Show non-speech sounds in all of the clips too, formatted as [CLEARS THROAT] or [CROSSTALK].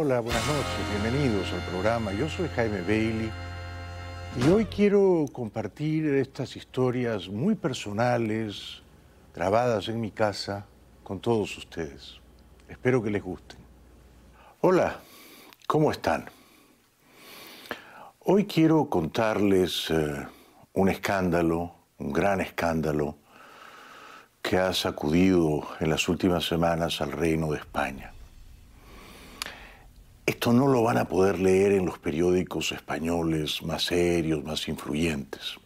hola, buenas noches, bienvenidos al programa. Yo soy Jaime Bailey y hoy quiero compartir estas historias muy personales, grabadas en mi casa, con todos ustedes. Espero que les gusten. Hola, ¿cómo están? Hoy quiero contarles eh, un escándalo, un gran escándalo, que ha sacudido en las últimas semanas al Reino de España. Esto no lo van a poder leer en los periódicos españoles más serios, más influyentes.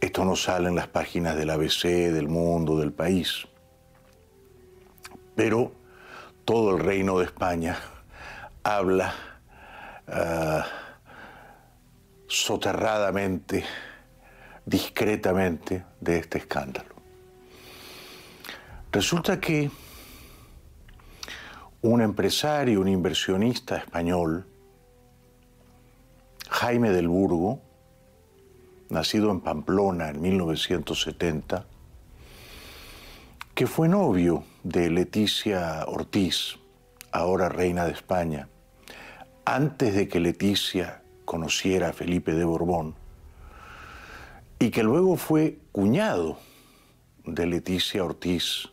Esto no sale en las páginas del ABC, del mundo, del país. Pero todo el reino de España habla ah, soterradamente, discretamente de este escándalo. Resulta que un empresario, un inversionista español, Jaime del Burgo, nacido en Pamplona en 1970, que fue novio de Leticia Ortiz, ahora reina de España, antes de que Leticia conociera a Felipe de Borbón, y que luego fue cuñado de Leticia Ortiz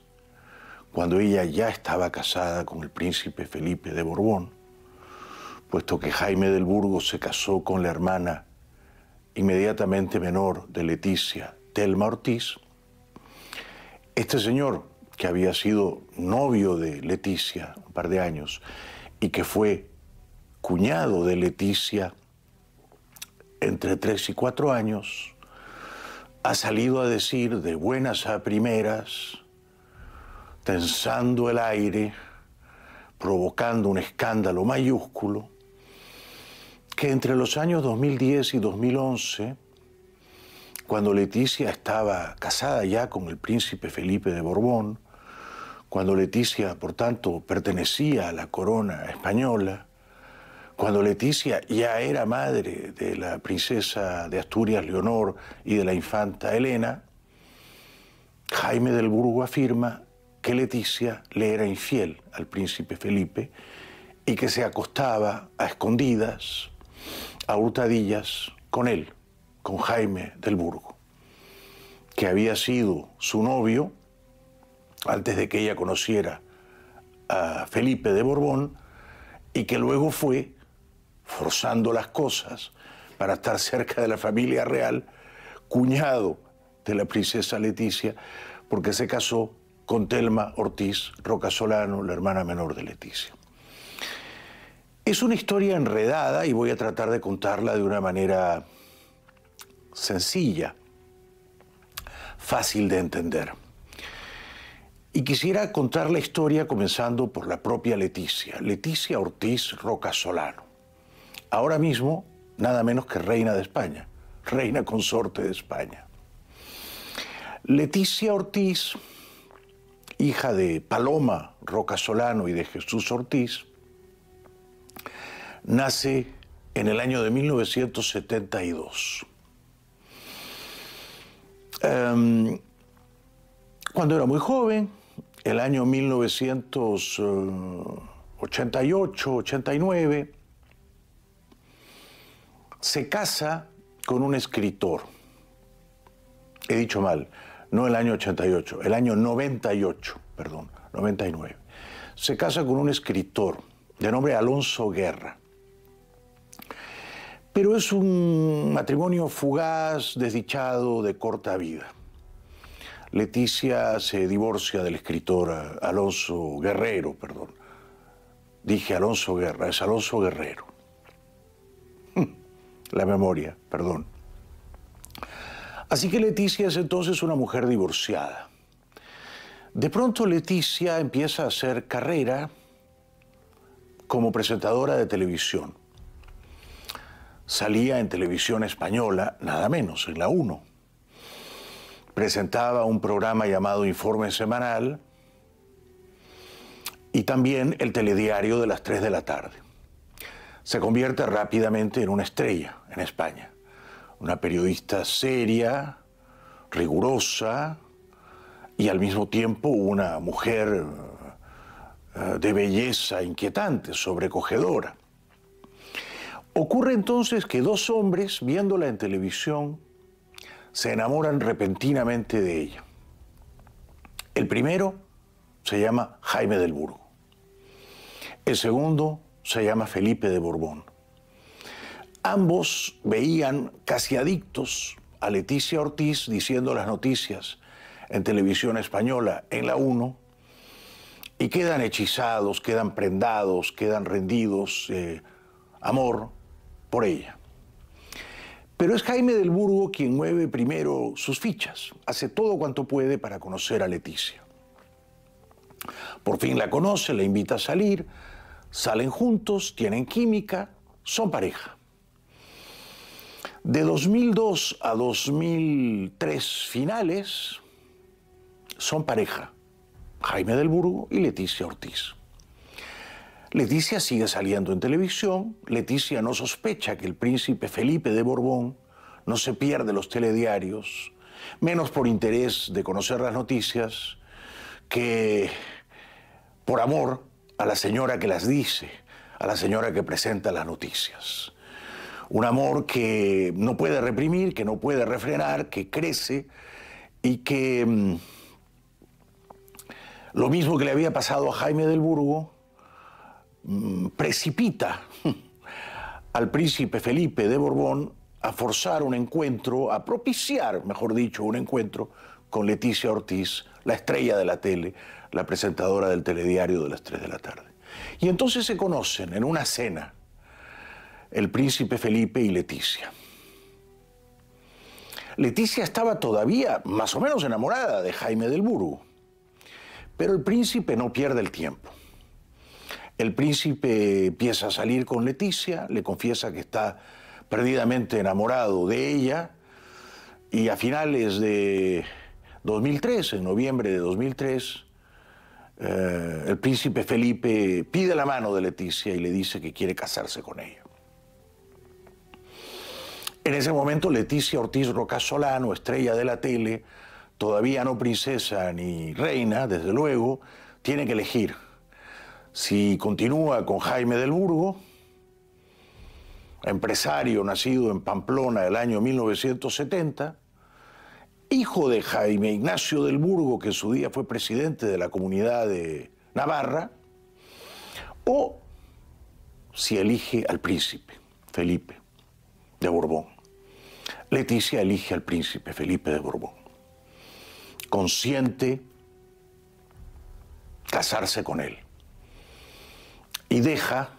cuando ella ya estaba casada con el príncipe Felipe de Borbón, puesto que Jaime del Burgo se casó con la hermana inmediatamente menor de Leticia, Telma Ortiz, este señor, que había sido novio de Leticia un par de años y que fue cuñado de Leticia entre tres y cuatro años, ha salido a decir de buenas a primeras tensando el aire, provocando un escándalo mayúsculo, que entre los años 2010 y 2011, cuando Leticia estaba casada ya con el príncipe Felipe de Borbón, cuando Leticia, por tanto, pertenecía a la corona española, cuando Leticia ya era madre de la princesa de Asturias, Leonor, y de la infanta Elena, Jaime del Burgo afirma, que Leticia le era infiel al príncipe Felipe y que se acostaba a escondidas, a hurtadillas, con él, con Jaime del Burgo, que había sido su novio antes de que ella conociera a Felipe de Borbón y que luego fue forzando las cosas para estar cerca de la familia real, cuñado de la princesa Leticia, porque se casó con Telma Ortiz Rocasolano, la hermana menor de Leticia. Es una historia enredada y voy a tratar de contarla de una manera sencilla, fácil de entender. Y quisiera contar la historia comenzando por la propia Leticia, Leticia Ortiz Rocasolano, ahora mismo nada menos que reina de España, reina consorte de España. Leticia Ortiz hija de Paloma Roca Solano y de Jesús Ortiz, nace en el año de 1972. Em, cuando era muy joven, el año 1988-89, se casa con un escritor. He dicho mal, no el año 88, el año 98, perdón, 99. Se casa con un escritor de nombre Alonso Guerra. Pero es un matrimonio fugaz, desdichado, de corta vida. Leticia se divorcia del escritor eh, Alonso Guerrero, perdón. Dije Alonso Guerra, es Alonso Guerrero. [LAUGHS] La memoria, perdón. Así que Leticia es entonces una mujer divorciada. De pronto Leticia empieza a hacer carrera como presentadora de televisión. Salía en televisión española, nada menos, en la 1. Presentaba un programa llamado Informe Semanal y también el telediario de las 3 de la tarde. Se convierte rápidamente en una estrella en España una periodista seria, rigurosa y al mismo tiempo una mujer eh, de belleza inquietante, sobrecogedora. Ocurre entonces que dos hombres, viéndola en televisión, se enamoran repentinamente de ella. El primero se llama Jaime del Burgo. El segundo se llama Felipe de Borbón. Ambos veían casi adictos a Leticia Ortiz diciendo las noticias en televisión española, en la 1, y quedan hechizados, quedan prendados, quedan rendidos, eh, amor por ella. Pero es Jaime del Burgo quien mueve primero sus fichas, hace todo cuanto puede para conocer a Leticia. Por fin la conoce, la invita a salir, salen juntos, tienen química, son pareja. De 2002 a 2003 finales son pareja, Jaime del Burgo y Leticia Ortiz. Leticia sigue saliendo en televisión, Leticia no sospecha que el príncipe Felipe de Borbón no se pierde los telediarios, menos por interés de conocer las noticias que por amor a la señora que las dice, a la señora que presenta las noticias. Un amor que no puede reprimir, que no puede refrenar, que crece y que mm, lo mismo que le había pasado a Jaime del Burgo, mm, precipita [LAUGHS] al príncipe Felipe de Borbón a forzar un encuentro, a propiciar, mejor dicho, un encuentro con Leticia Ortiz, la estrella de la tele, la presentadora del telediario de las 3 de la tarde. Y entonces se conocen en una cena el príncipe Felipe y Leticia. Leticia estaba todavía más o menos enamorada de Jaime del Buru, pero el príncipe no pierde el tiempo. El príncipe empieza a salir con Leticia, le confiesa que está perdidamente enamorado de ella y a finales de 2003, en noviembre de 2003, eh, el príncipe Felipe pide la mano de Leticia y le dice que quiere casarse con ella. En ese momento Leticia Ortiz Roca Solano, estrella de la tele, todavía no princesa ni reina, desde luego, tiene que elegir si continúa con Jaime del Burgo, empresario nacido en Pamplona el año 1970, hijo de Jaime Ignacio del Burgo, que en su día fue presidente de la comunidad de Navarra, o si elige al príncipe, Felipe de Borbón. Leticia elige al príncipe Felipe de Borbón. Consciente casarse con él. Y deja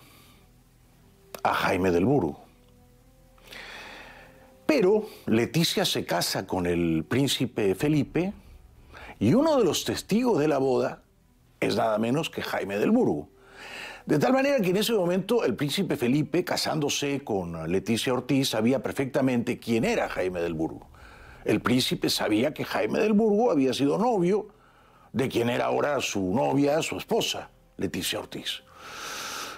a Jaime del Burgo. Pero Leticia se casa con el príncipe Felipe y uno de los testigos de la boda es nada menos que Jaime del Burgo. De tal manera que en ese momento el príncipe Felipe, casándose con Leticia Ortiz, sabía perfectamente quién era Jaime del Burgo. El príncipe sabía que Jaime del Burgo había sido novio de quien era ahora su novia, su esposa, Leticia Ortiz.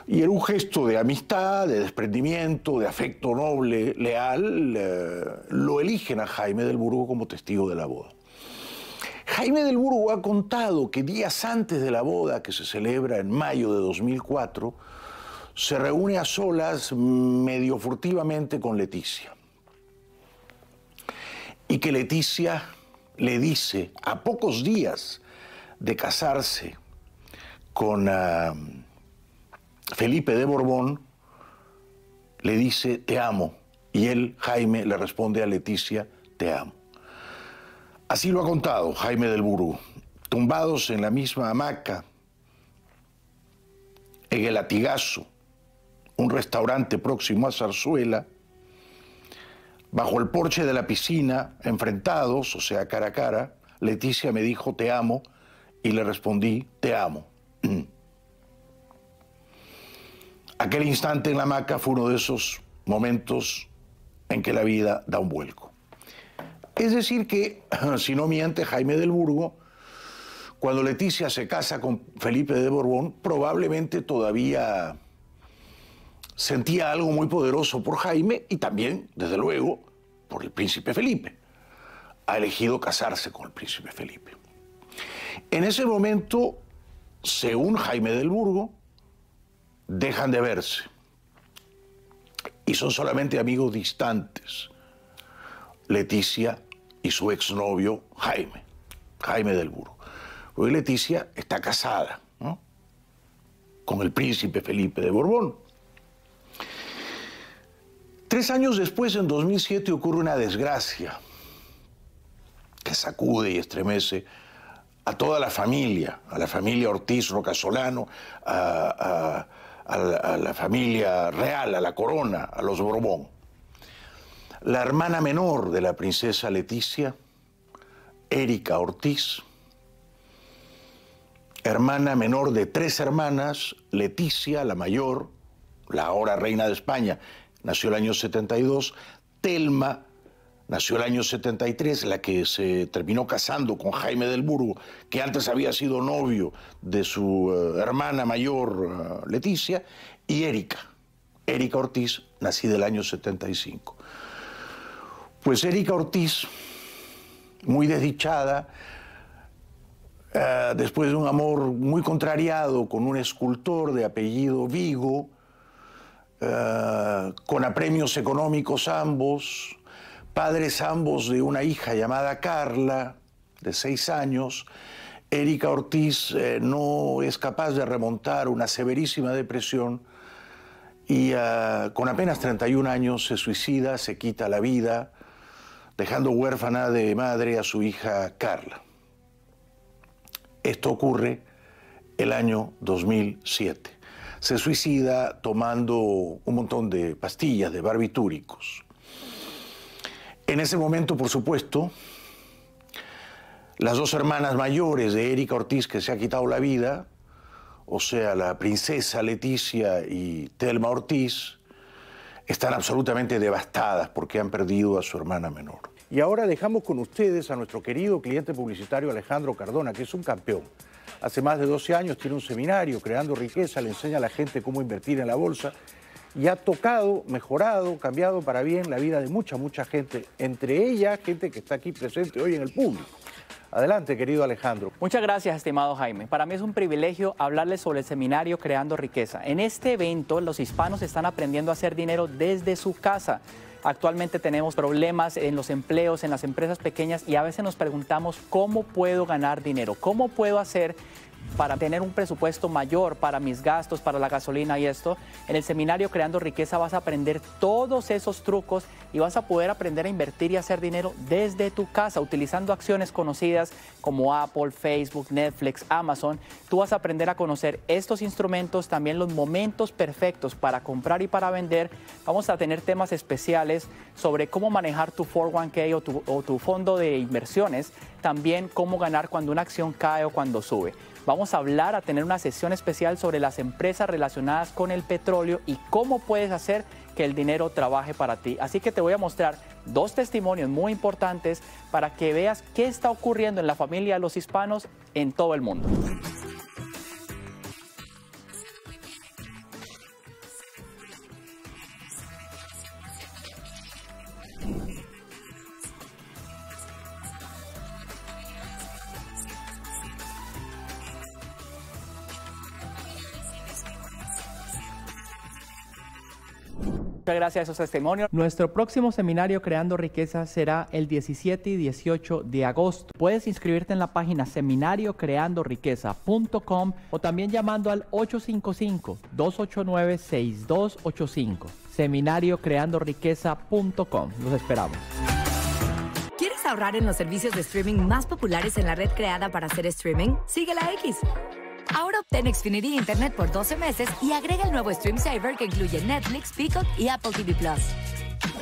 Y en un gesto de amistad, de desprendimiento, de afecto noble, leal. Eh, lo eligen a Jaime del Burgo como testigo de la boda. Jaime del Burgo ha contado que días antes de la boda, que se celebra en mayo de 2004, se reúne a solas medio furtivamente con Leticia. Y que Leticia le dice, a pocos días de casarse con ah, Felipe de Borbón, le dice, te amo. Y él, Jaime, le responde a Leticia, te amo. Así lo ha contado Jaime del Burú, tumbados en la misma hamaca, en el latigazo, un restaurante próximo a Zarzuela, bajo el porche de la piscina, enfrentados, o sea, cara a cara, Leticia me dijo, te amo, y le respondí, te amo. [CLEARS THROAT] Aquel instante en la hamaca fue uno de esos momentos en que la vida da un vuelco. Es decir que, [CLEARS THROAT] si no miente Jaime del Burgo, cuando Leticia se casa con Felipe de Borbón, probablemente todavía sentía algo muy poderoso por Jaime y también, desde luego, por el príncipe Felipe. Ha elegido casarse con el príncipe Felipe. En ese momento, según Jaime del Burgo, dejan de verse y son solamente amigos distantes. Leticia y su exnovio Jaime, Jaime del Burgo. Hoy Leticia está casada con el príncipe Felipe de Borbón. Tres años después, en 2007, ocurre una desgracia que sacude y estremece a toda la familia, a la familia Ortiz Rocasolano, a la familia real, a la corona, a los Borbón la hermana menor de la princesa Leticia, Erika Ortiz, hermana menor de tres hermanas, Leticia, la mayor, la ahora reina de España, nació el año 72, Telma, nació el año 73, la que se terminó casando con Jaime del Burgo, que antes había sido novio de su eh, hermana mayor, eh, Leticia, y Erika, Erika Ortiz, nacida el año 75. Pues Erika Ortiz, muy desdichada, eh, después de un amor muy contrariado con un escultor de apellido Vigo, eh, con apremios económicos ambos, padres ambos de una hija llamada Carla, de seis años, Erika Ortiz eh, no es capaz de remontar una severísima depresión y con apenas 31 años se suicida, se quita la vida dejando huérfana de madre a su hija Carla. Esto ocurre el año 2007. Se suicida tomando un montón de pastillas, de barbitúricos. En ese momento, por supuesto, las dos hermanas mayores de Erika Ortiz, que se ha quitado la vida, o sea, la princesa Leticia y Telma Ortiz, están absolutamente devastadas porque han perdido a su hermana menor. Y ahora dejamos con ustedes a nuestro querido cliente publicitario Alejandro Cardona, que es un campeón. Hace más de 12 años tiene un seminario creando riqueza, le enseña a la gente cómo invertir en la bolsa y ha tocado, mejorado, cambiado para bien la vida de mucha, mucha gente, entre ellas gente que está aquí presente hoy en el público. Adelante, querido Alejandro. Muchas gracias, estimado Jaime. Para mí es un privilegio hablarles sobre el seminario Creando Riqueza. En este evento, los hispanos están aprendiendo a hacer dinero desde su casa. Actualmente tenemos problemas en los empleos, en las empresas pequeñas y a veces nos preguntamos cómo puedo ganar dinero, cómo puedo hacer para tener un presupuesto mayor para mis gastos, para la gasolina y esto. En el seminario Creando Riqueza vas a aprender todos esos trucos y vas a poder aprender a invertir y hacer dinero desde tu casa, utilizando acciones conocidas como Apple, Facebook, Netflix, Amazon. Tú vas a aprender a conocer estos instrumentos, también los momentos perfectos para comprar y para vender. Vamos a tener temas especiales sobre cómo manejar tu 401k o tu, o tu fondo de inversiones, también cómo ganar cuando una acción cae o cuando sube. Vamos a hablar, a tener una sesión especial sobre las empresas relacionadas con el petróleo y cómo puedes hacer que el dinero trabaje para ti. Así que te voy a mostrar dos testimonios muy importantes para que veas qué está ocurriendo en la familia de los hispanos en todo el mundo. Muchas gracias a esos testimonios. Nuestro próximo seminario Creando Riqueza será el 17 y 18 de agosto. Puedes inscribirte en la página seminariocreandoriqueza.com o también llamando al 855-289-6285. Seminariocreandoriqueza.com. Los esperamos. ¿Quieres ahorrar en los servicios de streaming más populares en la red creada para hacer streaming? Sigue la X Ahora obtén Xfinity Internet por 12 meses y agrega el nuevo Stream Saver que incluye Netflix, Peacock y Apple TV Plus.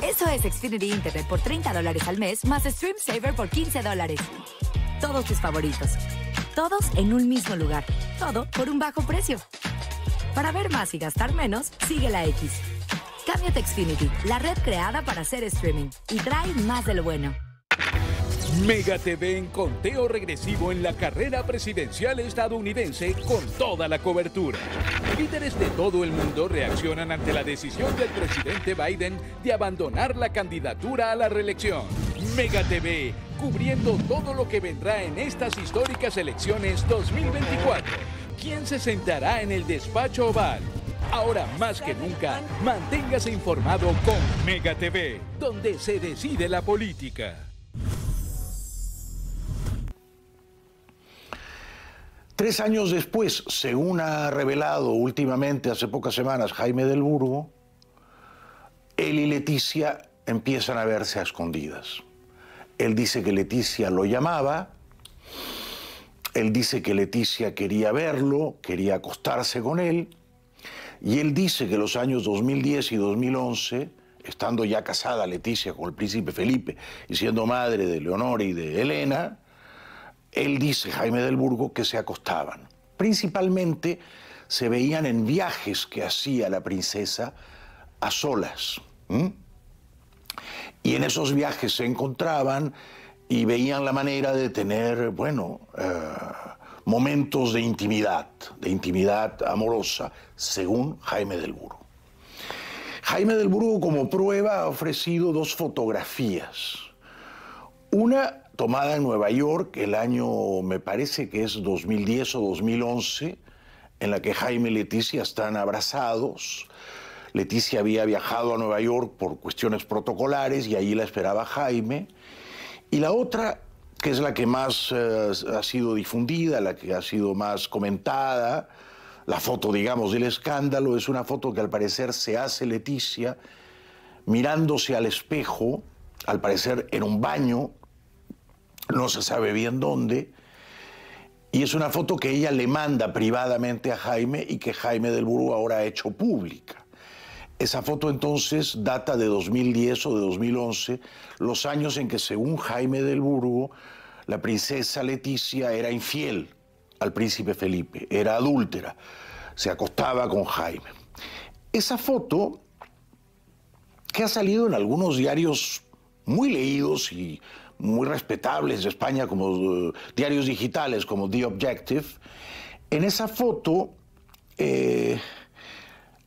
Eso es Xfinity Internet por 30 dólares al mes más Stream Saver por 15 dólares. Todos tus favoritos. Todos en un mismo lugar. Todo por un bajo precio. Para ver más y gastar menos, sigue la X. Cámbiate Xfinity, la red creada para hacer streaming. Y trae más de lo bueno. Mega TV en conteo regresivo en la carrera presidencial estadounidense con toda la cobertura. Líderes de todo el mundo reaccionan ante la decisión del presidente Biden de abandonar la candidatura a la reelección. Mega TV, cubriendo todo lo que vendrá en estas históricas elecciones 2024. ¿Quién se sentará en el despacho oval? Ahora más que nunca, manténgase informado con Mega TV, donde se decide la política. Tres años después, según ha revelado últimamente, hace pocas semanas, Jaime del Burgo, él y Leticia empiezan a verse a escondidas. Él dice que Leticia lo llamaba, él dice que Leticia quería verlo, quería acostarse con él, y él dice que los años 2010 y 2011, estando ya casada Leticia con el príncipe Felipe y siendo madre de Leonor y de Elena, él dice, Jaime del Burgo, que se acostaban. Principalmente se veían en viajes que hacía la princesa a solas. Y en esos viajes se encontraban y veían la manera de tener, bueno, eh, momentos de intimidad, de intimidad amorosa, según Jaime del Burgo. Jaime del Burgo como prueba ha ofrecido dos fotografías. Una tomada en Nueva York el año, me parece que es 2010 o 2011, en la que Jaime y Leticia están abrazados. Leticia había viajado a Nueva York por cuestiones protocolares y allí la esperaba Jaime. Y la otra, que es la que más eh, ha sido difundida, la que ha sido más comentada, la foto, digamos, del escándalo, es una foto que al parecer se hace Leticia mirándose al espejo, al parecer en un baño no se sabe bien dónde. Y es una foto que ella le manda privadamente a Jaime y que Jaime del Burgo ahora ha hecho pública. Esa foto entonces data de 2010 o de 2011, los años en que según Jaime del Burgo, la princesa Leticia era infiel al príncipe Felipe, era adúltera, se acostaba con Jaime. Esa foto, que ha salido en algunos diarios muy leídos y muy respetables de España, como eh, diarios digitales, como The Objective, en esa foto eh,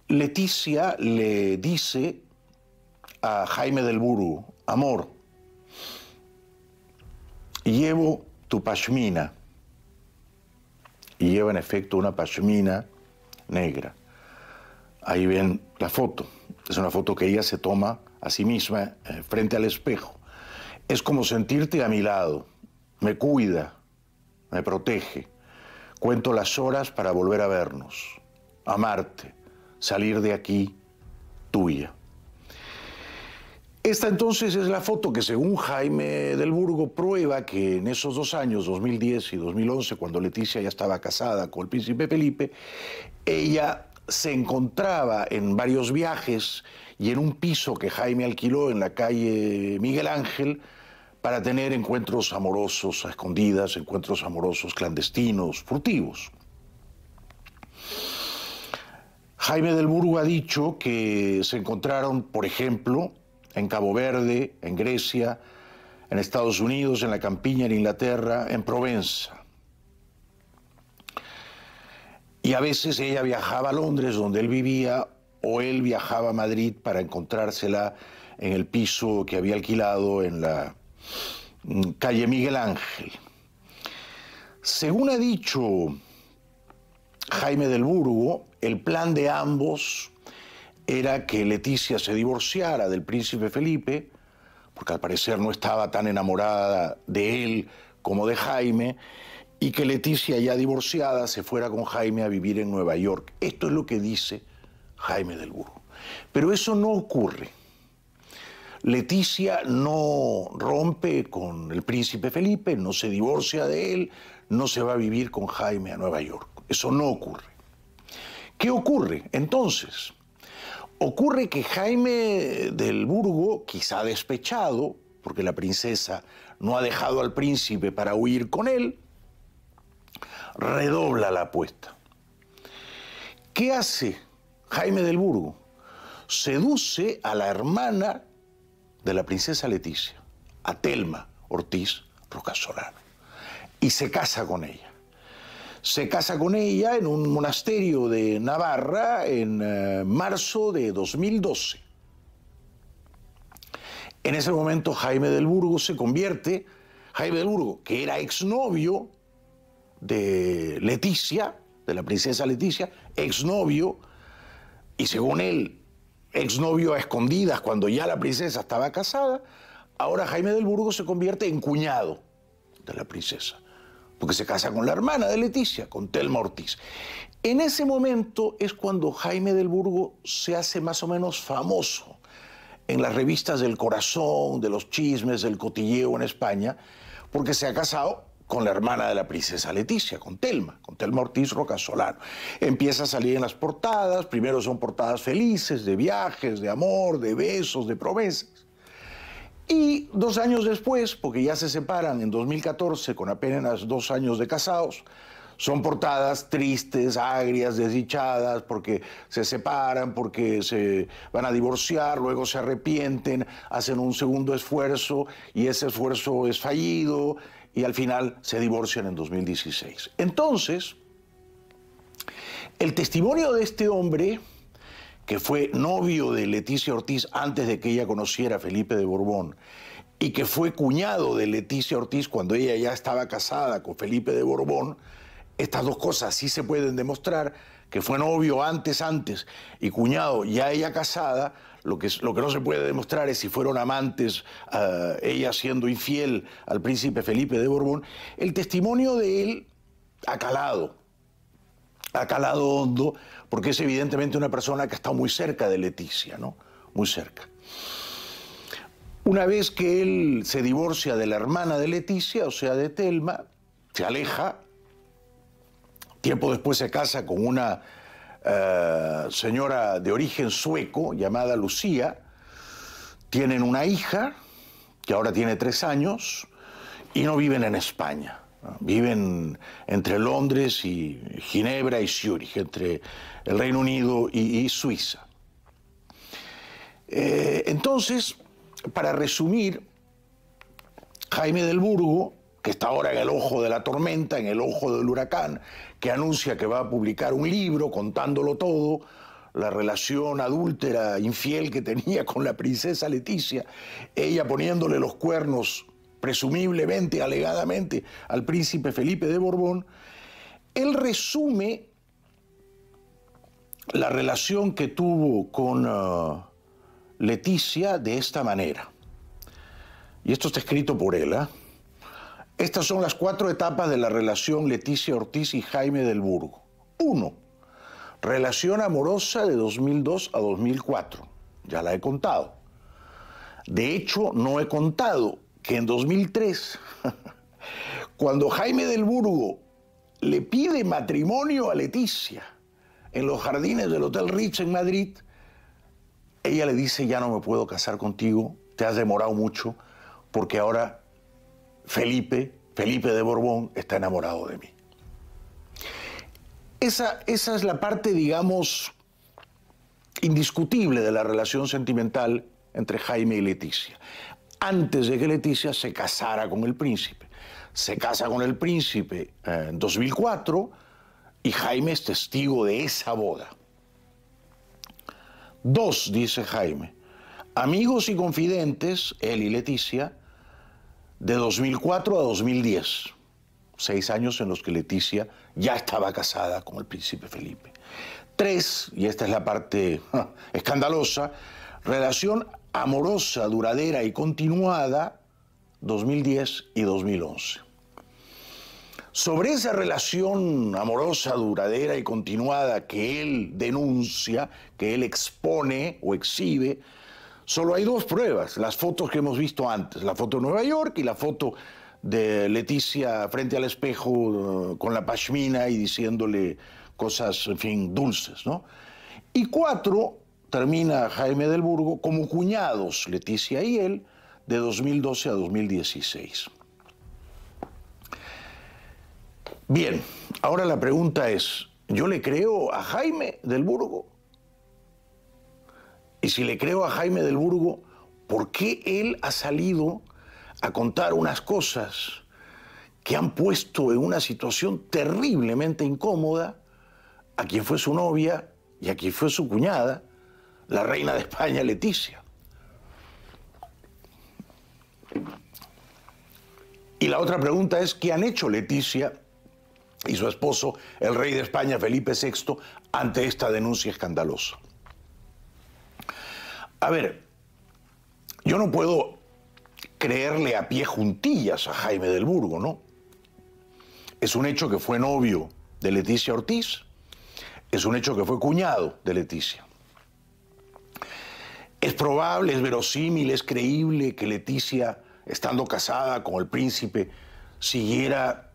Leticia le dice a Jaime del Buru, amor, llevo tu pashmina. Y lleva en efecto una pashmina negra. Ahí ven la foto. Es una foto que ella se toma a sí misma eh, frente al espejo es como sentirte a mi lado. Me cuida, me protege. Cuento las horas para volver a vernos, amarte, salir de aquí tuya. Esta entonces es la foto que según Jaime del Burgo prueba que en esos dos años, 2010 y 2011, cuando Leticia ya estaba casada con el príncipe Felipe, ella se encontraba en varios viajes y en un piso que Jaime alquiló en la calle Miguel Ángel, para tener encuentros amorosos a escondidas, encuentros amorosos clandestinos, furtivos. Jaime del Burgo ha dicho que se encontraron, por ejemplo, en Cabo Verde, en Grecia, en Estados Unidos, en la campiña, en Inglaterra, en Provenza. Y a veces ella viajaba a Londres, donde él vivía, o él viajaba a Madrid para encontrársela en el piso que había alquilado en la Mm, calle Miguel Ángel. Según ha dicho Jaime del Burgo, el plan de ambos era que Leticia se divorciara del príncipe Felipe, porque al parecer no estaba tan enamorada de él como de Jaime, y que Leticia, ya divorciada, se fuera con Jaime a vivir en Nueva York. Esto es lo que dice Jaime del Burgo. Pero eso no ocurre. Leticia no rompe con el príncipe Felipe, no se divorcia de él, no se va a vivir con Jaime a Nueva York. Eso no ocurre. ¿Qué ocurre entonces? Ocurre que Jaime del Burgo, quizá despechado, porque la princesa no ha dejado al príncipe para huir con él, redobla la apuesta. ¿Qué hace Jaime del Burgo? Seduce a la hermana de la princesa Leticia a Telma Ortiz Rocasolano. Y se casa con ella. Se casa con ella en un monasterio de Navarra en eh, marzo de 2012. En ese momento Jaime del Burgo se convierte, Jaime del Burgo, que era exnovio de Leticia, de la princesa Leticia, exnovio, y según él exnovio a escondidas cuando ya la princesa estaba casada, ahora Jaime del Burgo se convierte en cuñado de la princesa, porque se casa con la hermana de Leticia, con Telma Ortiz. En ese momento es cuando Jaime del Burgo se hace más o menos famoso en las revistas del corazón, de los chismes, del cotilleo en España, porque se ha casado con la hermana de la princesa Leticia, con Telma, con Telma Ortiz Rocasolano. Empieza a salir en las portadas, primero son portadas felices, de viajes, de amor, de besos, de promesas. Y dos años después, porque ya se separan en 2014 con apenas dos años de casados, son portadas tristes, agrias, desdichadas, porque se separan, porque se van a divorciar, luego se arrepienten, hacen un segundo esfuerzo y ese esfuerzo es fallido y al final se divorcian en 2016. Entonces, el testimonio de este hombre, que fue novio de Leticia Ortiz antes de que ella conociera a Felipe de Borbón, y que fue cuñado de Leticia Ortiz cuando ella ya estaba casada con Felipe de Borbón, estas dos cosas sí se pueden demostrar, que fue novio antes, antes, y cuñado ya ella casada, lo que, lo que no se puede demostrar es si fueron amantes, ah, ella siendo infiel al príncipe Felipe de Borbón. El testimonio de él ha calado, ha calado hondo, porque es evidentemente una persona que está muy cerca de Leticia, ¿no? Muy cerca. Una vez que él se divorcia de la hermana de Leticia, o sea, de Telma, se aleja. Tiempo después se casa con una eh, señora de origen sueco llamada Lucía. Tienen una hija que ahora tiene tres años y no viven en España. Viven entre Londres y Ginebra y Zúrich, entre el Reino Unido y, Suiza. Eh, entonces, para resumir, Jaime del Burgo que está ahora en el ojo de la tormenta, en el ojo del huracán, que anuncia que va a publicar un libro contándolo todo, la relación adúltera, infiel que tenía con la princesa Leticia, ella poniéndole los cuernos presumiblemente, alegadamente, al príncipe Felipe de Borbón, él resume la relación que tuvo con ah, Leticia de esta manera. Y esto está escrito por él, ¿eh? Estas son las cuatro etapas de la relación Leticia Ortiz y Jaime del Burgo. Uno, Relación amorosa de 2002 a 2004. Ya la he contado. De hecho, no he contado que en 2003, [LAUGHS] cuando Jaime del Burgo le pide matrimonio a Leticia en los jardines del Hotel Rich en Madrid, ella le dice, ya no me puedo casar contigo, te has demorado mucho, porque ahora Felipe, Felipe de Borbón, está enamorado de mí. Esa, es la parte, digamos, indiscutible de la relación sentimental entre Jaime y Leticia. Antes de que Leticia se casara con el príncipe. Se casa con el príncipe eh, en 2004 y Jaime es testigo de esa boda. Dos, dice Jaime, amigos y confidentes, él y Leticia, de 2004 a 2010, seis años en los que Leticia ya estaba casada con el príncipe Felipe. Tres, y esta es la parte escandalosa, relación amorosa, duradera y continuada 2010 y 2011. Sobre esa relación amorosa, duradera y continuada que él denuncia, que él expone o exhibe, Solo hay dos pruebas, las fotos que hemos visto antes, la foto de Nueva York y la foto de Leticia frente al espejo eh, con la pashmina y diciéndole cosas, en fin, dulces, ¿no? Y cuatro, termina Jaime del Burgo, como cuñados, Leticia y él, de 2012 a 2016. Bien, ahora la pregunta es, ¿yo le creo a Jaime del Burgo y si le creo a Jaime del Burgo, ¿por qué él ha salido a contar unas cosas que han puesto en una situación terriblemente incómoda a quien fue su novia y a quien fue su cuñada, la reina de España, Leticia? Y la otra pregunta es, ¿qué han hecho Leticia y su esposo, el rey de España, Felipe VI, ante esta denuncia escandalosa? A ver, yo no puedo creerle a pie juntillas a Jaime del Burgo, ¿no? Es un hecho que fue novio de Leticia Ortiz, es un hecho que fue cuñado de Leticia. Es probable, es verosímil, es creíble que Leticia, estando casada con el príncipe, siguiera,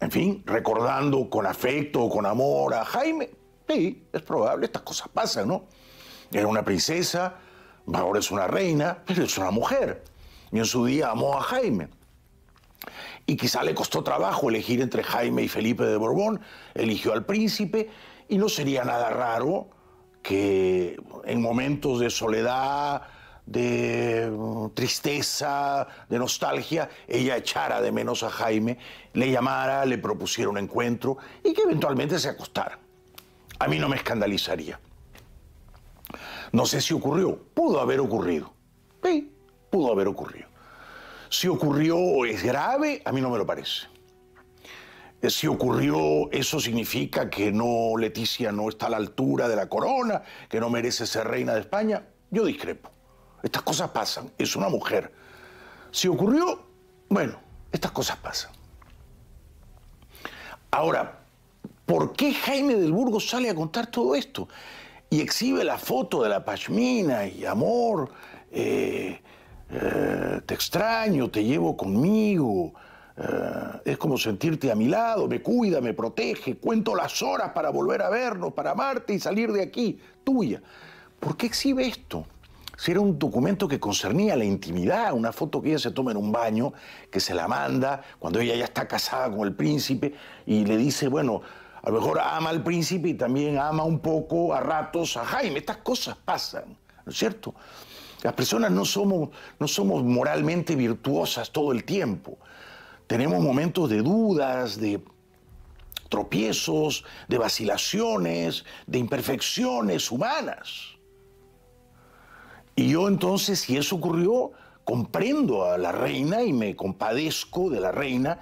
en fin, recordando con afecto o con amor a Jaime. Sí, es probable, estas cosas pasan, ¿no? Era una princesa, ahora es una reina, pero es una mujer. Y en su día amó a Jaime. Y quizá le costó trabajo elegir entre Jaime y Felipe de Borbón, eligió al príncipe, y no sería nada raro que en momentos de soledad, de mm, tristeza, de nostalgia, ella echara de menos a Jaime, le llamara, le propusiera un encuentro y que eventualmente se acostara. A mí no me escandalizaría. No sé si ocurrió, pudo haber ocurrido. Sí, pudo haber ocurrido. Si ocurrió es grave, a mí no me lo parece. Eh, si ocurrió, eso significa que no Leticia no está a la altura de la corona, que no merece ser reina de España. Yo discrepo. Estas cosas pasan. Es una mujer. Si ocurrió, bueno, estas cosas pasan. Ahora, ¿por qué Jaime del Burgo sale a contar todo esto? y exhibe la foto de la pashmina y amor, eh, eh, te extraño, te llevo conmigo, eh, es como sentirte a mi lado, me cuida, me protege, cuento las horas para volver a vernos, para amarte y salir de aquí, tuya. ¿Por qué exhibe esto? Si era un documento que concernía la intimidad, una foto que ella se toma en un baño, que se la manda cuando ella ya está casada con el príncipe y le dice, bueno, a lo mejor ama al príncipe y también ama un poco a ratos a Jaime. Estas cosas pasan, ¿no es cierto? Las personas no somos, no somos moralmente virtuosas todo el tiempo. Tenemos momentos de dudas, de tropiezos, de vacilaciones, de imperfecciones humanas. Y yo entonces, si eso ocurrió, comprendo a la reina y me compadezco de la reina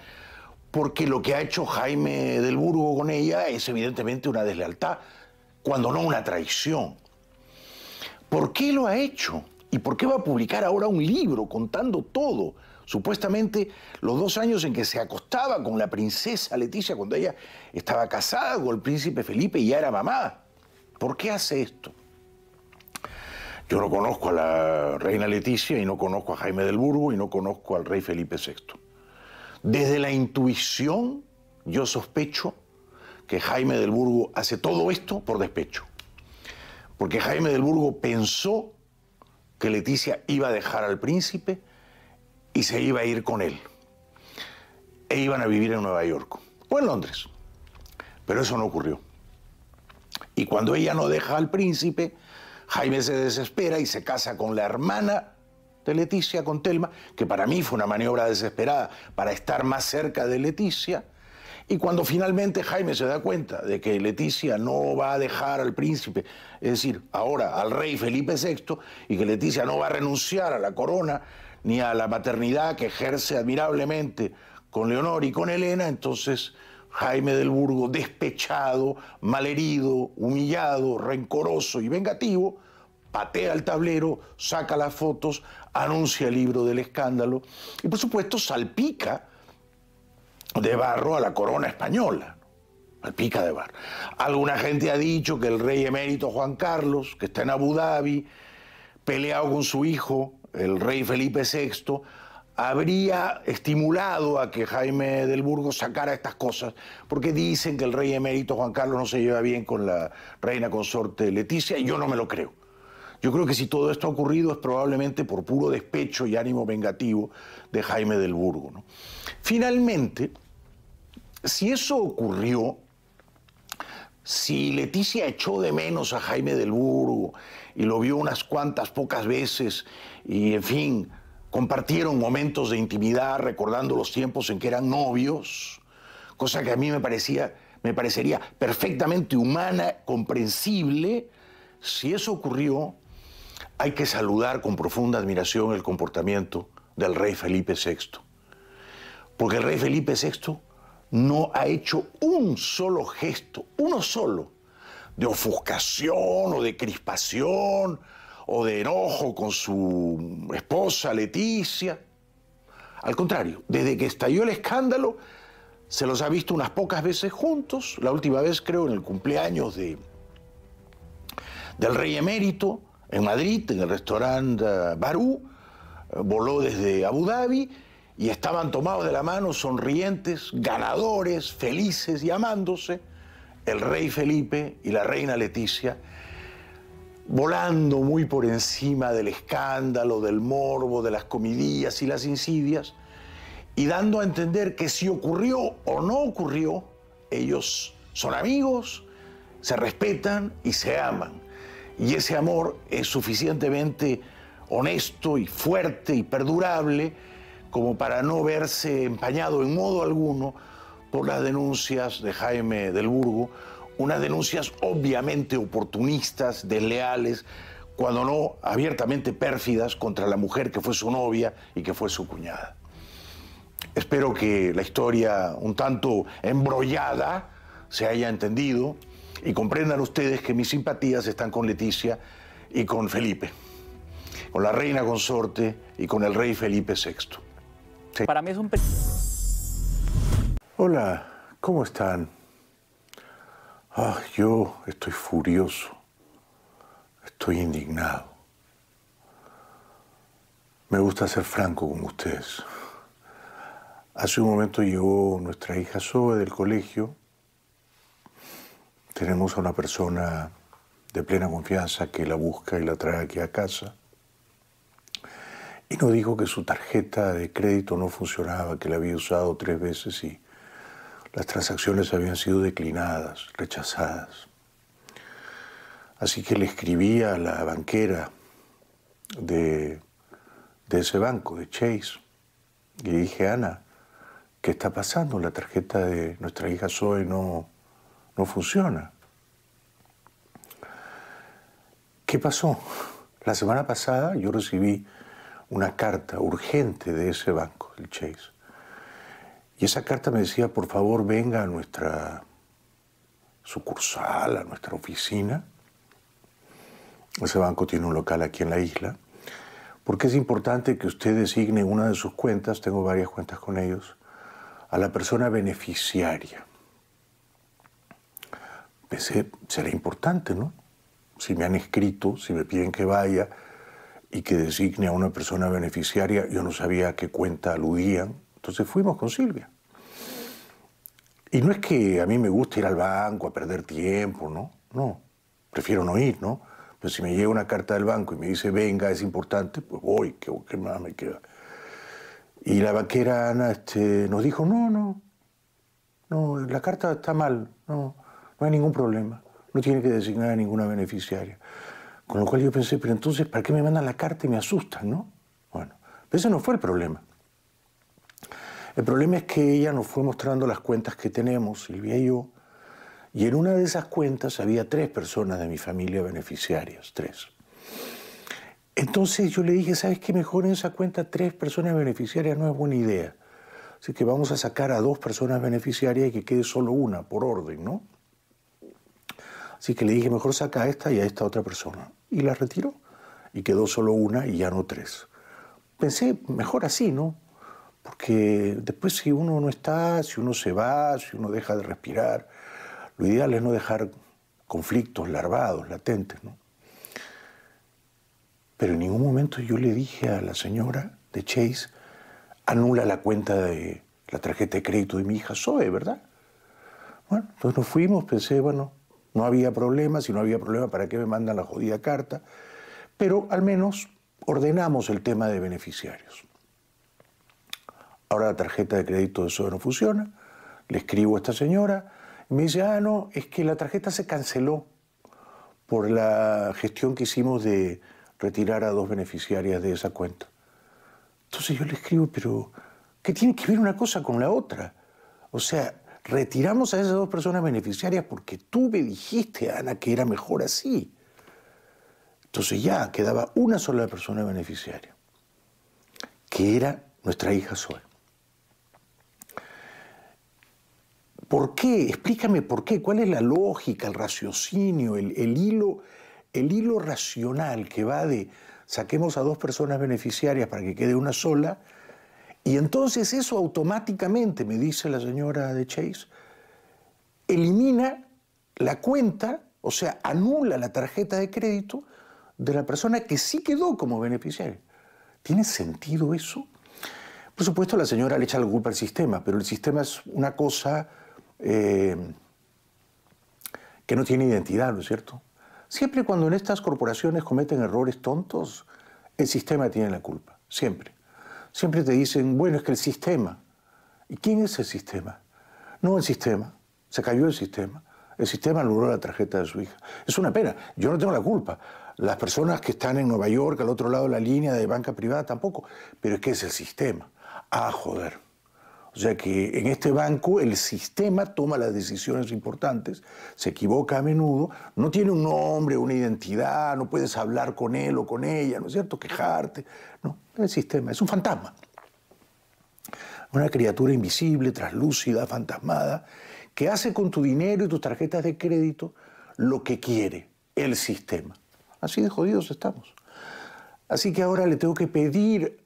porque lo que ha hecho Jaime del Burgo con ella es evidentemente una deslealtad, cuando no una traición. ¿Por qué lo ha hecho? ¿Y por qué va a publicar ahora un libro contando todo? Supuestamente los dos años en que se acostaba con la princesa Leticia cuando ella estaba casada con el príncipe Felipe y ya era mamá. ¿Por qué hace esto? Yo no conozco a la reina Leticia y no conozco a Jaime del Burgo y no conozco al rey Felipe VI. Desde la intuición, yo sospecho que Jaime del Burgo hace todo esto por despecho. Porque Jaime del Burgo pensó que Leticia iba a dejar al príncipe y se iba a ir con él. E iban a vivir en Nueva York o en Londres. Pero eso no ocurrió. Y cuando ella no deja al príncipe, Jaime se desespera y se casa con la hermana de Leticia con Telma, que para mí fue una maniobra desesperada para estar más cerca de Leticia. Y cuando finalmente Jaime se da cuenta de que Leticia no va a dejar al príncipe, es decir, ahora al rey Felipe VI, y que Leticia no va a renunciar a la corona ni a la maternidad que ejerce admirablemente con Leonor y con Elena, entonces Jaime del Burgo, despechado, malherido, humillado, rencoroso y vengativo, patea el tablero, saca las fotos, anuncia el libro del escándalo y por supuesto salpica de barro a la corona española. Salpica de barro. Alguna gente ha dicho que el rey emérito Juan Carlos, que está en Abu Dhabi, peleado con su hijo, el rey Felipe VI, habría estimulado a que Jaime del Burgo sacara estas cosas, porque dicen que el rey emérito Juan Carlos no se lleva bien con la reina consorte Leticia, y yo no me lo creo. Yo creo que si todo esto ha ocurrido es probablemente por puro despecho y ánimo vengativo de Jaime del Burgo. ¿no? Finalmente, si eso ocurrió, si Leticia echó de menos a Jaime del Burgo y lo vio unas cuantas pocas veces y, en fin, compartieron momentos de intimidad recordando los tiempos en que eran novios, cosa que a mí me parecía me parecería perfectamente humana, comprensible, si eso ocurrió, hay que saludar con profunda admiración el comportamiento del rey Felipe VI. Porque el rey Felipe VI no ha hecho un solo gesto, uno solo, de ofuscación o de crispación o de enojo con su esposa Leticia. Al contrario, desde que estalló el escándalo, se los ha visto unas pocas veces juntos, la última vez creo en el cumpleaños de, del rey emérito, en Madrid, en el restaurante Barú, voló desde Abu Dhabi y estaban tomados de la mano, sonrientes, ganadores, felices y amándose, el rey Felipe y la reina Leticia, volando muy por encima del escándalo, del morbo, de las comidillas y las insidias, y dando a entender que si ocurrió o no ocurrió, ellos son amigos, se respetan y se aman. Y ese amor es suficientemente honesto y fuerte y perdurable como para no verse empañado en modo alguno por las denuncias de Jaime del Burgo, unas denuncias obviamente oportunistas, desleales, cuando no abiertamente pérfidas contra la mujer que fue su novia y que fue su cuñada. Espero que la historia un tanto embrollada se haya entendido, y comprendan ustedes que mis simpatías están con Leticia y con Felipe, con la reina consorte y con el rey Felipe VI. Para mí es un... Hola, ¿cómo están? Ah, yo estoy furioso, estoy indignado. Me gusta ser franco con ustedes. Hace un momento llegó nuestra hija Zoe del colegio tenemos a una persona de plena confianza que la busca y la trae aquí a casa. Y nos dijo que su tarjeta de crédito no funcionaba, que la había usado tres veces y las transacciones habían sido declinadas, rechazadas. Así que le escribí a la banquera de, ese banco, de Chase, y le dije, Ana, ¿qué está pasando? La tarjeta de nuestra hija Zoe no, no funciona. ¿Qué pasó? La semana pasada yo recibí una carta urgente de ese banco, el Chase. Y esa carta me decía, por favor, venga a nuestra sucursal, a nuestra oficina. Ese banco tiene un local aquí en la isla. Porque es importante que usted designe una de sus cuentas, tengo varias cuentas con ellos, a la persona beneficiaria pensé, será importante, ¿no? Si me han escrito, si me piden que vaya y que designe a una persona beneficiaria, yo no sabía a qué cuenta aludían. Entonces fuimos con Silvia. Y no es que a mí me guste ir al banco a perder tiempo, ¿no? No, prefiero no ir, ¿no? Pero si me llega una carta del banco y me dice, venga, es importante, pues voy, ¿qué, qué más me queda? Y la banquera Ana este, nos dijo, no, no, no, la carta está mal, no, no hay ningún problema. No tiene que designar a ninguna beneficiaria. Con lo cual yo pensé, pero entonces, ¿para qué me mandan la carta y me asustan, no? Bueno, pero ese no fue el problema. El problema es que ella nos fue mostrando las cuentas que tenemos, Silvia y yo, y en una de esas cuentas había tres personas de mi familia beneficiarias, tres. Entonces yo le dije, ¿sabes qué? Mejor en esa cuenta tres personas beneficiarias no es buena idea. Así que vamos a sacar a dos personas beneficiarias y que quede solo una, por orden, ¿no? Así que le dije, mejor saca a esta y a esta otra persona. Y la retiró. Y quedó solo una y ya no tres. Pensé, mejor así, ¿no? Porque después si uno no está, si uno se va, si uno deja de respirar, lo ideal es no dejar conflictos larvados, latentes, ¿no? Pero en ningún momento yo le dije a la señora de Chase, anula la cuenta de la tarjeta de crédito de mi hija Zoe, ¿verdad? Bueno, entonces nos fuimos, pensé, bueno, no había problema, si no había problema, ¿para qué me mandan la jodida carta? Pero al menos ordenamos el tema de beneficiarios. Ahora la tarjeta de crédito de eso no funciona. Le escribo a esta señora y me dice, ah, no, es que la tarjeta se canceló por la gestión que hicimos de retirar a dos beneficiarias de esa cuenta. Entonces yo le escribo, pero ¿qué tiene que ver una cosa con la otra? O sea, retiramos a esas dos personas beneficiarias porque tú me dijiste, Ana, que era mejor así. Entonces ya quedaba una sola persona beneficiaria, que era nuestra hija Sol. ¿Por qué? Explícame por qué. ¿Cuál es la lógica, el raciocinio, el, el, hilo, el hilo racional que va de saquemos a dos personas beneficiarias para que quede una sola? Y entonces eso automáticamente, me dice la señora de Chase, elimina la cuenta, o sea, anula la tarjeta de crédito de la persona que sí quedó como beneficiario. ¿Tiene sentido eso? Por supuesto, la señora le echa la culpa al sistema, pero el sistema es una cosa eh, que no tiene identidad, ¿no es cierto? Siempre cuando en estas corporaciones cometen errores tontos, el sistema tiene la culpa, siempre siempre te dicen, bueno, es que el sistema. ¿Y quién es el sistema? No el sistema. Se cayó el sistema. El sistema logró la tarjeta de su hija. Es una pena. Yo no tengo la culpa. Las personas que están en Nueva York, al otro lado de la línea de banca privada, tampoco. Pero es que es el sistema. Ah, joder. O sea que en este banco el sistema toma las decisiones importantes, se equivoca a menudo, no tiene un nombre, una identidad, no puedes hablar con él o con ella, ¿no es cierto? Quejarte. No, el sistema es un fantasma. Una criatura invisible, traslúcida, fantasmada, que hace con tu dinero y tus tarjetas de crédito lo que quiere el sistema. Así de jodidos estamos. Así que ahora le tengo que pedir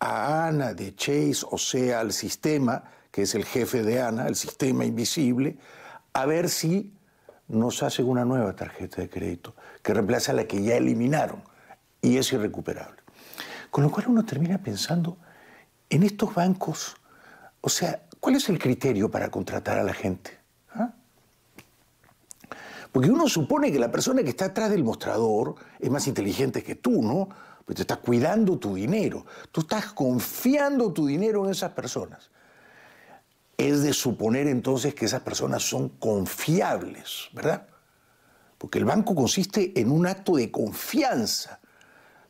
a Ana de Chase, o sea, al sistema, que es el jefe de Ana, el sistema invisible, a ver si nos hacen una nueva tarjeta de crédito que reemplaza la que ya eliminaron y es irrecuperable. Con lo cual uno termina pensando en estos bancos, o sea, ¿cuál es el criterio para contratar a la gente? ¿Ah? Porque uno supone que la persona que está atrás del mostrador es más inteligente que tú, ¿no? Pues te estás cuidando tu dinero, tú estás confiando tu dinero en esas personas. Es de suponer entonces que esas personas son confiables, ¿verdad? Porque el banco consiste en un acto de confianza.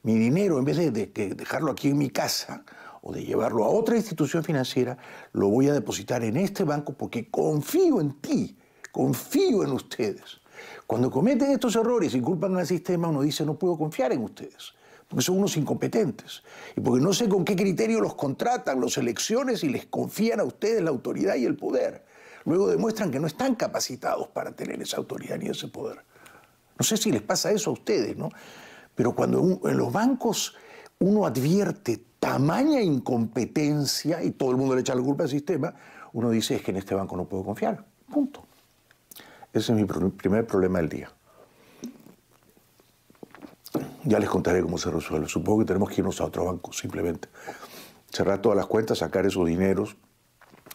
Mi dinero, en vez de, de dejarlo aquí en mi casa, o de llevarlo a otra institución financiera, lo voy a depositar en este banco porque confío en ti, confío en ustedes. Cuando cometen estos errores y culpan al sistema, uno dice, no puedo confiar en ustedes porque son unos incompetentes y porque no sé con qué criterio los contratan, los elecciones y les confían a ustedes la autoridad y el poder. Luego demuestran que no están capacitados para tener esa autoridad ni ese poder. No sé si les pasa eso a ustedes, ¿no? Pero cuando en los bancos uno advierte tamaña incompetencia y todo el mundo le echa la culpa al sistema, uno dice es que en este banco no puedo confiar. Punto. Ese es mi primer problema del día. Ya les contaré cómo se resuelve. Supongo que tenemos que irnos a otro banco, simplemente. Cerrar todas las cuentas, sacar esos dineros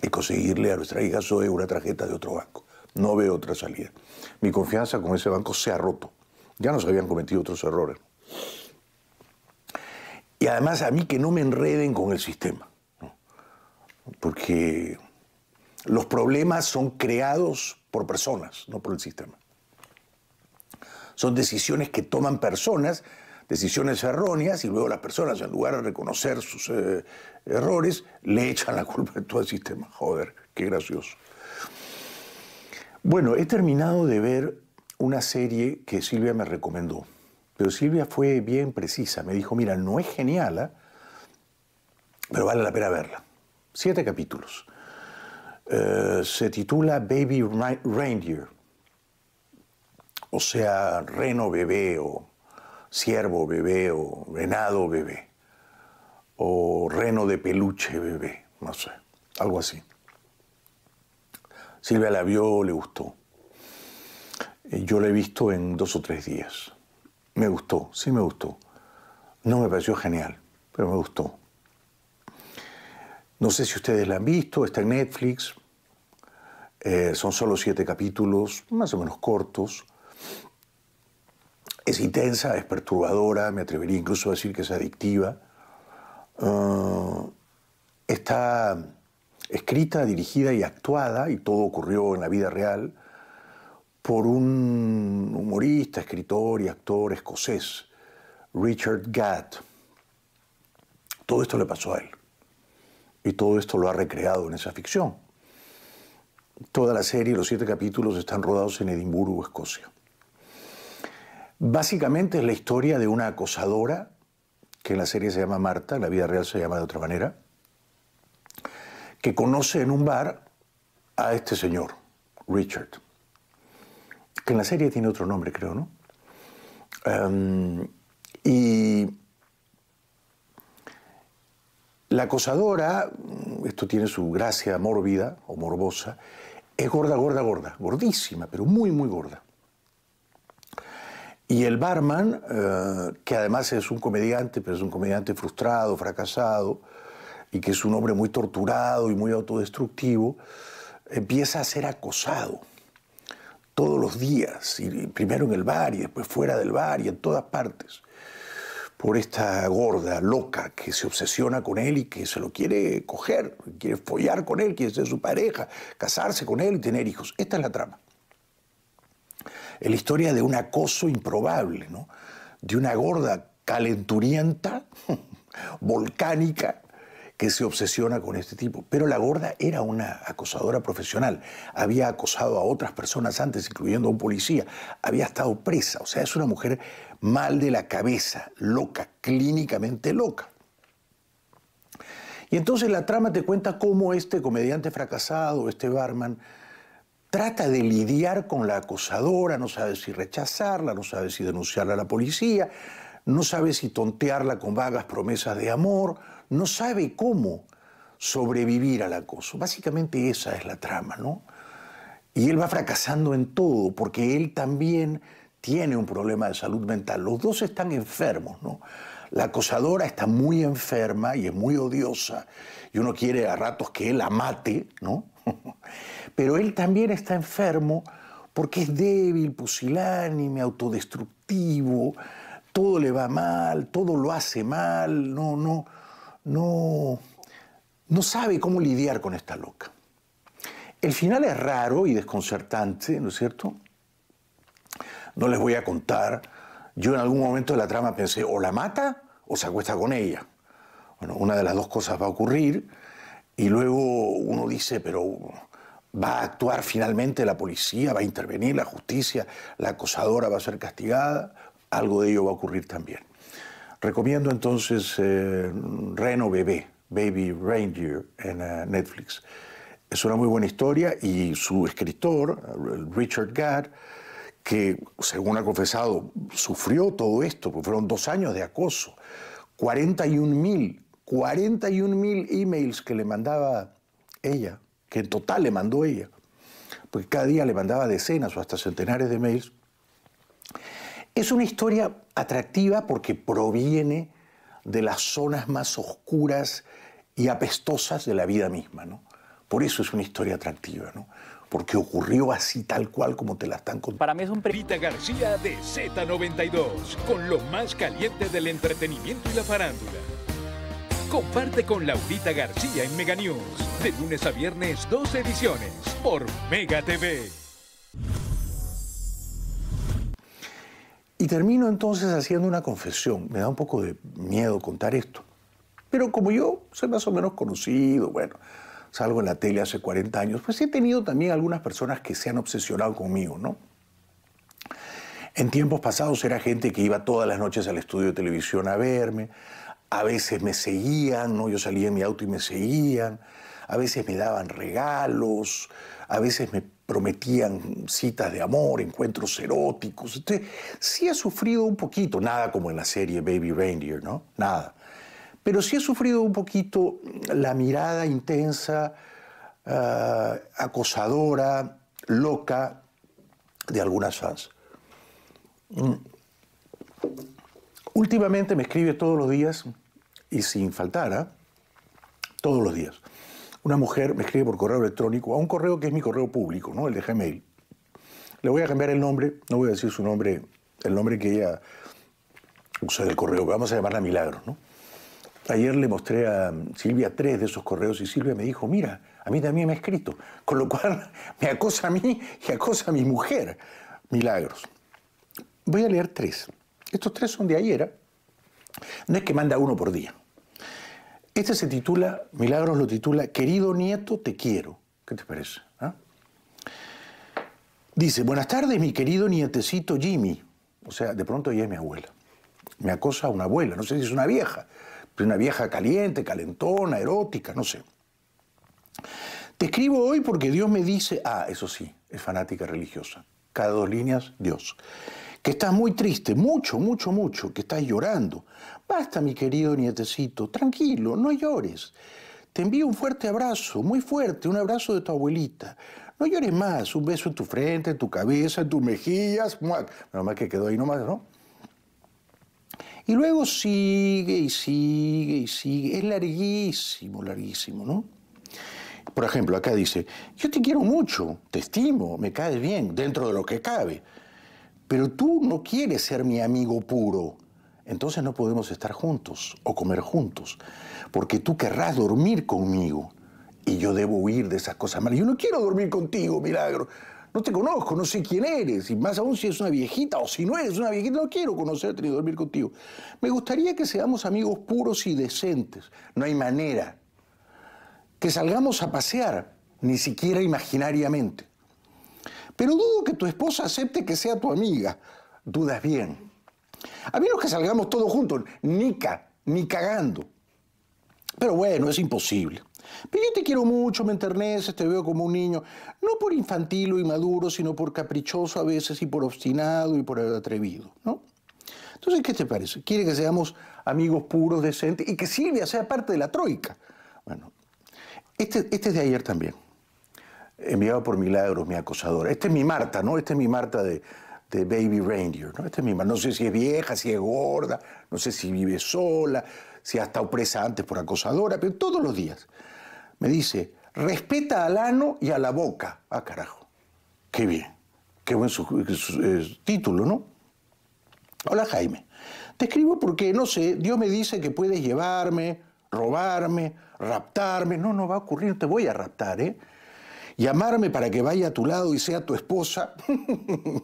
y conseguirle a nuestra hija Zoe una tarjeta de otro banco. No veo otra salida. Mi confianza con ese banco se ha roto. Ya nos habían cometido otros errores. Y además a mí que no me enreden con el sistema. Porque los problemas son creados por personas, no por el sistema son decisiones que toman personas, decisiones erróneas, y luego las personas, en lugar de reconocer sus eh, errores, le echan la culpa de todo el sistema. Joder, qué gracioso. Bueno, he terminado de ver una serie que Silvia me recomendó. Pero Silvia fue bien precisa. Me dijo, mira, no es genial, ¿eh? pero vale la pena verla. Siete capítulos. Eh, se titula Baby Reindeer o sea, reno bebé o ciervo bebé o venado bebé o reno de peluche bebé, no sé, algo así. Silvia la vio, le gustó. Eh, yo la he visto en dos o tres días. Me gustó, sí me gustó. No me pareció genial, pero me gustó. No sé si ustedes la han visto, está en Netflix. Eh, son solo siete capítulos, más o menos cortos. Es intensa, es perturbadora, me atrevería incluso a decir que es adictiva. Eh, está escrita, dirigida y actuada, y todo ocurrió en la vida real, por un humorista, escritor y actor escocés, Richard Gadd. Todo esto le pasó a él. Y todo esto lo ha recreado en esa ficción. Toda la serie, los siete capítulos, están rodados en Edimburgo, Escocia. Básicamente es la historia de una acosadora, que en la serie se llama Marta, la vida real se llama de otra manera, que conoce en un bar a este señor, Richard, que en la serie tiene otro nombre, creo, ¿no? Em, y la acosadora, esto tiene su gracia mórbida o morbosa, es gorda, gorda, gorda, gordísima, pero muy, muy gorda. Y el barman, eh, que además es un comediante, pero es un comediante frustrado, fracasado, y que es un hombre muy torturado y muy autodestructivo, empieza a ser acosado todos los días, y primero en el bar y después fuera del bar y en todas partes, por esta gorda, loca, que se obsesiona con él y que se lo quiere coger, quiere follar con él, quiere ser su pareja, casarse con él y tener hijos. Esta es la trama. Es la historia de un acoso improbable, de una gorda calenturienta, [LAUGHS] volcánica, que se obsesiona con este tipo. Pero la gorda era una acosadora profesional. Había acosado a otras personas antes, incluyendo a un policía. Había estado presa. O sea, es una mujer mal de la cabeza, loca, clínicamente loca. Y entonces la trama te cuenta cómo este comediante fracasado, este barman, trata de lidiar con la acosadora, no sabe si rechazarla, no sabe si denunciarla a la policía, no sabe si tontearla con vagas promesas de amor, no sabe cómo sobrevivir al acoso. Básicamente esa es la trama, ¿no? Y él va fracasando en todo porque él también tiene un problema de salud mental. Los dos están enfermos, ¿no? La acosadora está muy enferma y es muy odiosa y uno quiere a ratos que él la mate, ¿no? [LAUGHS] Pero él también está enfermo porque es débil, pusilánime, autodestructivo, todo le va mal, todo lo hace mal, no, no, no, no sabe cómo lidiar con esta loca. El final es raro y desconcertante, ¿no es cierto? No les voy a contar. Yo en algún momento de la trama pensé, o la mata o se acuesta con ella. Bueno, una de las dos cosas va a ocurrir y luego uno dice, pero va a actuar finalmente la policía, va a intervenir la justicia, la acosadora va a ser castigada, algo de ello va a ocurrir también. Recomiendo entonces eh, Reno Bebé, Baby Reindeer, en eh, Netflix. Es una muy buena historia y su escritor, Richard Gadd, que según ha confesado, sufrió todo esto, fueron dos años de acoso, 41 mil, 41 mil emails que le mandaba ella que en total le mandó ella, porque cada día le mandaba decenas o hasta centenares de mails, es una historia atractiva porque proviene de las zonas más oscuras y apestosas de la vida misma. ¿no? Por eso es una historia atractiva, ¿no? porque ocurrió así tal cual como te la están contando. Para mí es un Rita García de Z92, con lo más calientes del entretenimiento y la farándula. Comparte con Laurita García en Mega News. De lunes a viernes, dos ediciones por Mega TV. Y termino entonces haciendo una confesión. Me da un poco de miedo contar esto. Pero como yo soy más o menos conocido, bueno, salgo en la tele hace 40 años, pues he tenido también algunas personas que se han obsesionado conmigo, ¿no? En tiempos pasados era gente que iba todas las noches al estudio de televisión a verme, a veces me seguían, ¿no? yo salía en mi auto y me seguían, a veces me daban regalos, a veces me prometían citas de amor, encuentros eróticos. Este, sí he sufrido un poquito, nada como en la serie Baby Reindeer, ¿no? Nada. Pero sí he sufrido un poquito la mirada intensa, ah, acosadora, loca de algunas fans. Mm. Últimamente me escribe todos los días y sin faltara, ¿ah? todos los días. Una mujer me escribe por correo electrónico, a un correo que es mi correo público, ¿no? el de Gmail. Le voy a cambiar el nombre, no voy a decir su nombre, el nombre que ella usa del correo, vamos a llamarla Milagros. ¿no? Ayer le mostré a Silvia tres de esos correos y Silvia me dijo, mira, a mí también me ha escrito, con lo cual [LAUGHS] me acosa a mí y acosa a mi mujer. Milagros. Voy a leer tres. Estos tres son de ayer. ¿ah? No es que manda uno por día. Este se titula, Milagros lo titula, Querido nieto, te quiero. ¿Qué te parece? ¿Ah? Dice, buenas tardes, mi querido nietecito Jimmy. O sea, de pronto ella es mi abuela. Me acosa una abuela, no sé si es una vieja, pero una vieja caliente, calentona, erótica, no sé. Te escribo hoy porque Dios me dice, ah, eso sí, es fanática religiosa. Cada dos líneas, Dios que estás muy triste, mucho, mucho, mucho, que estás llorando. Basta, mi querido nietecito, tranquilo, no llores. Te envío un fuerte abrazo, muy fuerte, un abrazo de tu abuelita. No llores más, un beso en tu frente, en tu cabeza, en tus mejillas. Nada más que quedó ahí nomás, ¿no? Y luego sigue y sigue y sigue. Es larguísimo, larguísimo, ¿no? Por ejemplo, acá dice, yo te quiero mucho, te estimo, me caes bien, dentro de lo que cabe pero tú no quieres ser mi amigo puro, entonces no podemos estar juntos o comer juntos, porque tú querrás dormir conmigo y yo debo huir de esas cosas malas. Yo no quiero dormir contigo, milagro. No te conozco, no sé quién eres, y más aún si es una viejita o si no eres una viejita, no quiero conocerte ni dormir contigo. Me gustaría que seamos amigos puros y decentes, no hay manera. Que salgamos a pasear, ni siquiera imaginariamente. Pero dudo que tu esposa acepte que sea tu amiga. Dudas bien. A menos que salgamos todos juntos, ni, ni cagando. Pero bueno, es imposible. Pero yo te quiero mucho, me enterneces, te veo como un niño, no por infantil o inmaduro, sino por caprichoso a veces y por obstinado y por atrevido, ¿no? Entonces, ¿qué te parece? ¿Quiere que seamos amigos puros, decentes y que Silvia sea parte de la troika? Bueno, este, este es de ayer también enviado por Milagros, mi acosadora. Esta es mi Marta, ¿no? Esta es mi Marta de, Baby Ranger, ¿no? Esta es mi Marta. No sé si es vieja, si es gorda, no sé si vive sola, si ha estado presa antes por acosadora, pero todos los días me dice, respeta al ano y a la boca. Ah, carajo. Qué bien. Qué buen eh, eh, título, ¿no? Hola Jaime. Te escribo porque, no sé, Dios me dice que puedes llevarme, robarme, raptarme. No, no va a ocurrir, te voy a raptar, ¿eh? llamarme para que vaya a tu lado y sea tu esposa. [LAUGHS]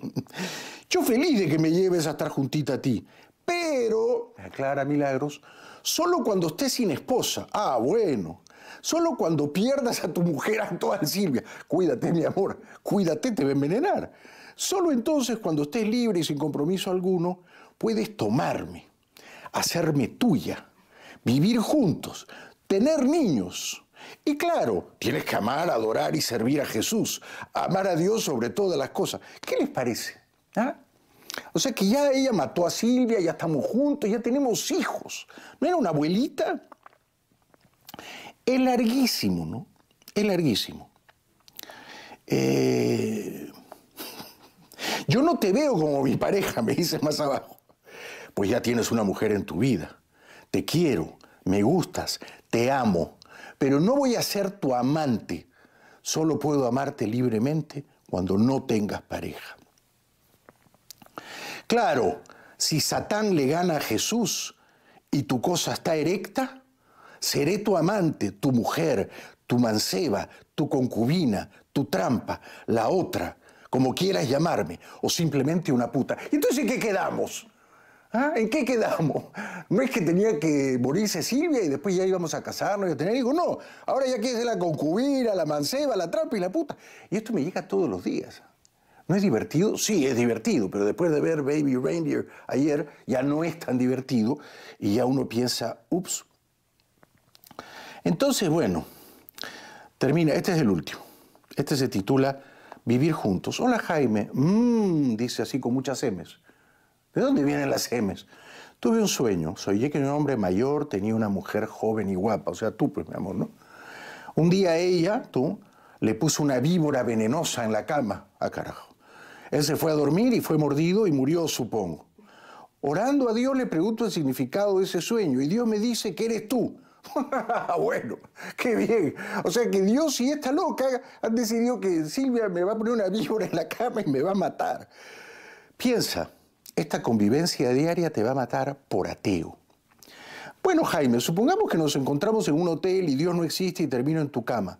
Yo feliz de que me lleves a estar juntita a ti, pero, aclara Milagros, solo cuando estés sin esposa. Ah, bueno. Solo cuando pierdas a tu mujer toda Silvia. Cuídate, mi amor, cuídate, te va a envenenar. Solo entonces, cuando estés libre y sin compromiso alguno, puedes tomarme, hacerme tuya, vivir juntos, tener niños. Y claro, tienes que amar, adorar y servir a Jesús, amar a Dios sobre todas las cosas. ¿Qué les parece? ¿Ah? O sea que ya ella mató a Silvia, ya estamos juntos, ya tenemos hijos. ¿No era una abuelita? Es larguísimo, ¿no? Es larguísimo. Eh, [LAUGHS] yo no te veo como mi pareja, me dice más abajo. Pues ya tienes una mujer en tu vida. Te quiero, me gustas, te amo. Pero no voy a ser tu amante. Solo puedo amarte libremente cuando no tengas pareja. Claro, si Satán le gana a Jesús y tu cosa está erecta, seré tu amante, tu mujer, tu manceba, tu concubina, tu trampa, la otra, como quieras llamarme, o simplemente una puta. Entonces, qué quedamos? Ah, ¿En qué quedamos? [LAUGHS] No es que tenía que morirse Silvia y después ya íbamos a casarnos y a tener hijos. No, ahora ya quiere ser la concubina, la manceba, la trampa y la puta. Y esto me llega todos los días. ¿No es divertido? Sí, es divertido, pero después de ver Baby Reindeer ayer ya no es tan divertido y ya uno piensa, ups. Entonces, bueno, termina, este es el último. Este se titula Vivir juntos. Hola Jaime, mmm, dice así con muchas M's. ¿De dónde vienen las M's? Tuve un sueño, soñé que un hombre mayor tenía una mujer joven y guapa, o sea, tú, pues, mi amor, ¿no? Un día ella, tú, le puso una víbora venenosa en la cama, a ah, carajo. Él se fue a dormir y fue mordido y murió, supongo. Orando a Dios le pregunto el significado de ese sueño y Dios me dice que eres tú. [LAUGHS] bueno, qué bien. O sea que Dios y esta loca han decidido que Silvia me va a poner una víbora en la cama y me va a matar. Piensa, esta convivencia diaria te va a matar por ateo. Bueno, Jaime, supongamos que nos encontramos en un hotel y Dios no existe y termino en tu cama.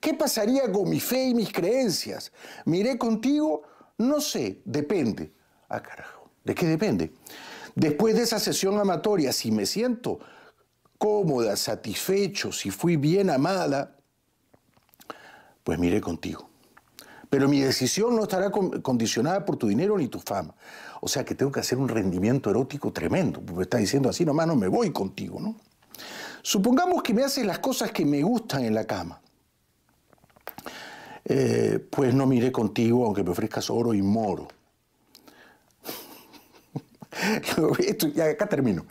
¿Qué pasaría con mi fe y mis creencias? ...¿miré contigo? No sé, depende. Ah, carajo, ¿de qué depende? Después de esa sesión amatoria, si me siento cómoda, satisfecho, si fui bien amada, pues miré contigo. Pero mi decisión no estará condicionada por tu dinero ni tu fama. O sea que tengo que hacer un rendimiento erótico tremendo. Porque me está diciendo así nomás no me voy contigo, ¿no? Supongamos que me haces las cosas que me gustan en la cama. Eh, pues no miré contigo aunque me ofrezcas oro y moro. [LAUGHS] acá termino.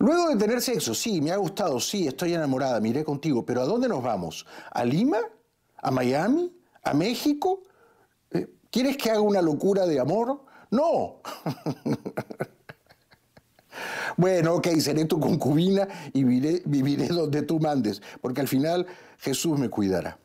Luego de tener sexo, sí, me ha gustado, sí, estoy enamorada, miré contigo, pero ¿a dónde nos vamos? ¿A Lima? ¿A Miami? ¿A México? Eh, ¿Quieres que haga una locura de amor? No. [LAUGHS] Bueno, ok, seré tu concubina y viviré, viviré donde tú mandes, porque al final Jesús me cuidará.